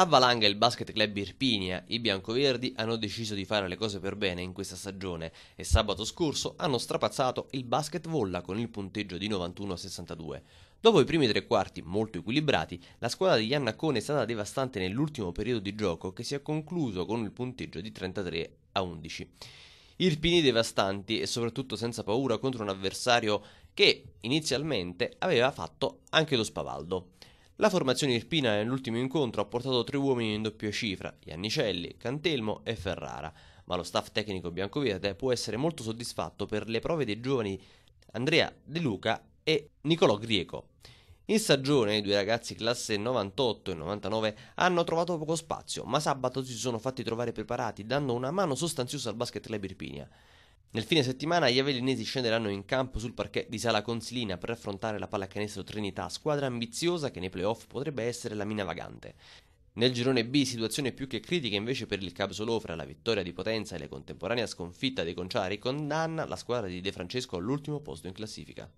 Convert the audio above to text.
A Valanga e il Basket Club Irpinia, i biancoverdi hanno deciso di fare le cose per bene in questa stagione e sabato scorso hanno strapazzato il Basket Volla con il punteggio di 91-62. Dopo i primi tre quarti molto equilibrati, la squadra di Iannacone è stata devastante nell'ultimo periodo di gioco che si è concluso con il punteggio di 33 11. Irpini devastanti e soprattutto senza paura contro un avversario che inizialmente aveva fatto anche lo spavaldo. La formazione irpina nell'ultimo incontro ha portato tre uomini in doppia cifra, Iannicelli, Cantelmo e Ferrara, ma lo staff tecnico biancoverde può essere molto soddisfatto per le prove dei giovani Andrea De Luca e Nicolò Grieco. In stagione i due ragazzi classe 98 e 99 hanno trovato poco spazio, ma sabato si sono fatti trovare preparati dando una mano sostanziosa al basket club Irpinia. Nel fine settimana gli avellinesi scenderanno in campo sul parquet di Sala Consilina per affrontare la pallacanestro Trinità, squadra ambiziosa che nei playoff potrebbe essere la mina vagante. Nel girone B situazione più che critica invece per il Capsolofra, la vittoria di Potenza e la contemporanea sconfitta dei Conciari condanna la squadra di De Francesco all'ultimo posto in classifica.